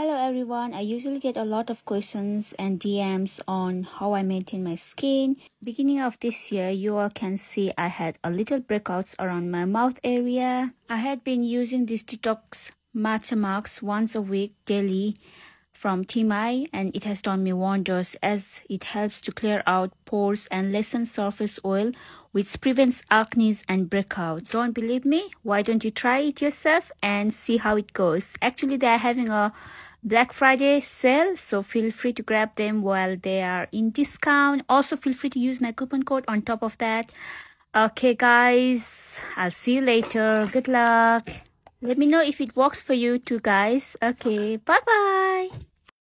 Hello everyone, I usually get a lot of questions and DMs on how I maintain my skin. Beginning of this year, you all can see I had a little breakouts around my mouth area. I had been using this detox matcha marks once a week daily from I, and it has done me wonders as it helps to clear out pores and lessen surface oil which prevents acne and breakouts. Don't believe me? Why don't you try it yourself and see how it goes? Actually, they are having a Black Friday sale. So feel free to grab them while they are in discount. Also feel free to use my coupon code on top of that. Okay guys, I'll see you later. Good luck. Let me know if it works for you too guys. Okay, bye bye.